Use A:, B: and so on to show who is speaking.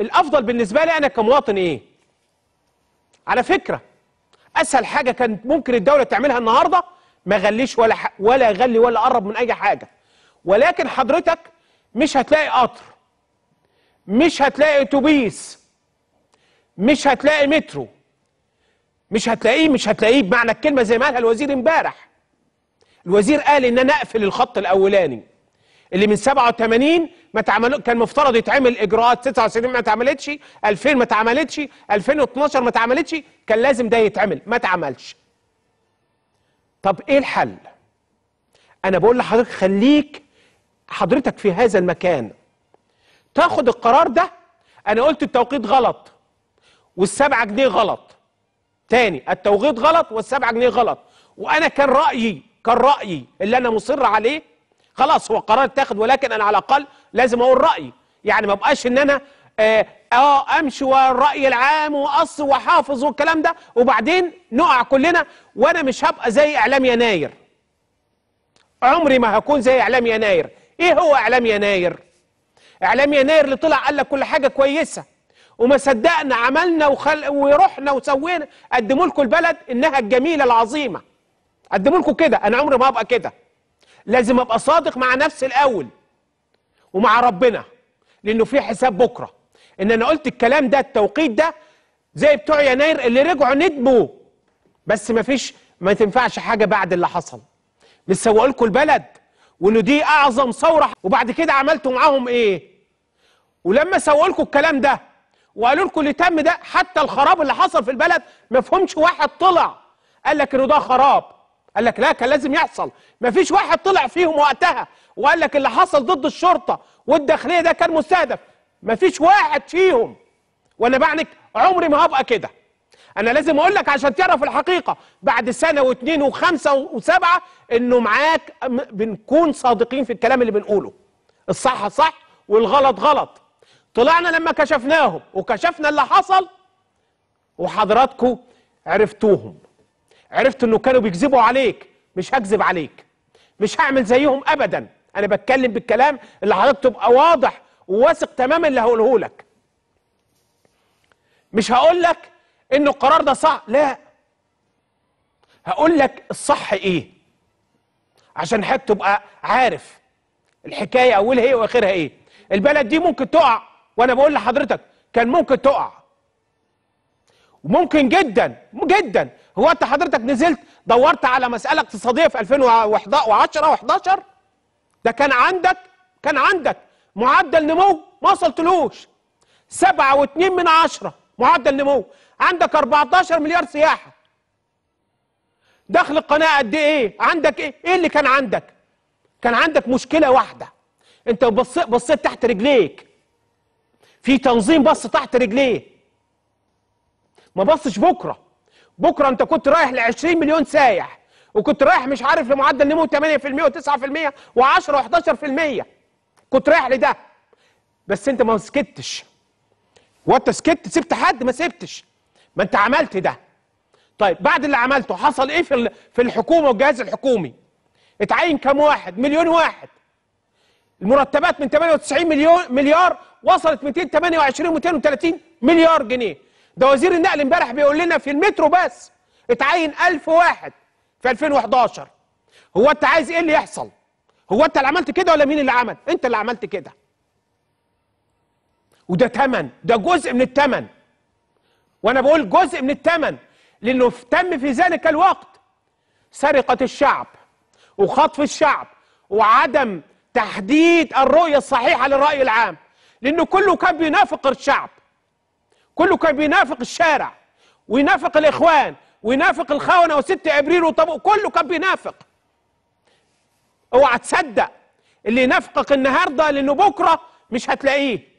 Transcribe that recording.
A: الافضل بالنسبه لي انا كمواطن ايه على فكره اسهل حاجه كانت ممكن الدوله تعملها النهارده ما غليش ولا ح... ولا غلي ولا قرب من اي حاجه ولكن حضرتك مش هتلاقي قطر مش هتلاقي اتوبيس مش هتلاقي مترو مش هتلاقيه مش هتلاقيه بمعنى الكلمه زي ما قالها الوزير امبارح الوزير قال ان انا اقفل الخط الاولاني اللي من 87 ما اتعملوا كان مفترض يتعمل اجراءات 99 ما اتعملتش 2000 ما اتعملتش 2012 ما اتعملتش كان لازم ده يتعمل ما اتعملش طب ايه الحل انا بقول لحضرتك خليك حضرتك في هذا المكان تاخد القرار ده انا قلت التوقيت غلط والسبعة جنيه غلط تاني التوقيت غلط والسبعة جنيه غلط وانا كان رايي كان رايي اللي انا مصر عليه خلاص هو قرار اتاخد ولكن انا على الاقل لازم اقول رايي يعني ما بقاش ان انا اه, آه، امشي ورا الراي العام واص وحافظ والكلام ده وبعدين نقع كلنا وانا مش هبقى زي اعلام يناير عمري ما هكون زي اعلام يناير ايه هو اعلام يناير اعلام يناير اللي طلع قال لك كل حاجه كويسه وما صدقنا عملنا وخل... ورحنا وسوينا قدموا لكم البلد انها الجميله العظيمه قدموا لكم كده انا عمري ما هبقى كده لازم ابقى صادق مع نفسي الاول ومع ربنا لانه في حساب بكره ان انا قلت الكلام ده التوقيت ده زي بتوع يناير اللي رجعوا ندموا بس ما فيش ما تنفعش حاجه بعد اللي حصل مش لكم البلد وانه دي اعظم ثوره وبعد كده عملتوا معاهم ايه ولما سوقوا لكم الكلام ده وقالوا لكم اللي تم ده حتى الخراب اللي حصل في البلد ما فهمش واحد طلع قال لك انه ده خراب قال لك لا كان لازم يحصل مفيش واحد طلع فيهم وقتها وقال لك اللي حصل ضد الشرطه والداخليه ده كان مستهدف مفيش واحد فيهم وانا بعنك عمري ما هبقى كده انا لازم اقول لك عشان تعرف الحقيقه بعد سنه واثنين وخمسه وسبعه انه معاك بنكون صادقين في الكلام اللي بنقوله الصح صح والغلط غلط طلعنا لما كشفناهم وكشفنا اللي حصل وحضراتكم عرفتوهم عرفت انه كانوا بيكذبوا عليك مش هكذب عليك مش هعمل زيهم ابدا انا بتكلم بالكلام اللي حضرتك تبقى واضح وواثق تماما اللي هقوله لك مش هقول لك ان القرار ده صح لا هقول لك الصح ايه عشان حضرتك تبقى عارف الحكايه اولها ايه واخرها ايه البلد دي ممكن تقع وانا بقول لحضرتك كان ممكن تقع وممكن جدا جدا هو انت حضرتك نزلت دورت على مساله اقتصاديه في 2010 و11 ده كان عندك كان عندك معدل نمو ما وصلتلوش 7.2 من 10 معدل نمو عندك 14 مليار سياحه دخل القناه قد ايه عندك ايه ايه اللي كان عندك كان عندك مشكله واحده انت بصيت بصيت تحت رجليك في تنظيم بص تحت رجليه ما بصش بكره بكره انت كنت رايح ل 20 مليون سايح وكنت رايح مش عارف لمعدل نمو 8% و9% و10 و11% كنت رايح لده بس انت ما سكتش وانت سكت سبت حد ما سبتش ما انت عملت ده طيب بعد اللي عملته حصل ايه في في الحكومه والجهاز الحكومي اتعين كام واحد مليون واحد المرتبات من 98 مليون مليار وصلت 228 و230 مليار جنيه ده وزير النقل امبارح بيقول لنا في المترو بس اتعين 1000 واحد في 2011 هو انت عايز ايه اللي يحصل هو انت اللي عملت كده ولا مين اللي عمل انت اللي عملت كده وده تمن ده جزء من التمن وانا بقول جزء من التمن لانه تم في ذلك الوقت سرقه الشعب وخطف الشعب وعدم تحديد الرؤيه الصحيحه للراي العام لانه كله كان بينافق الشعب كله كان بينافق الشارع وينافق الإخوان وينافق الخونة وست ابريل وطابور كله كان بينافق اوعى تصدق اللي ينافقك النهارده لانه بكره مش هتلاقيه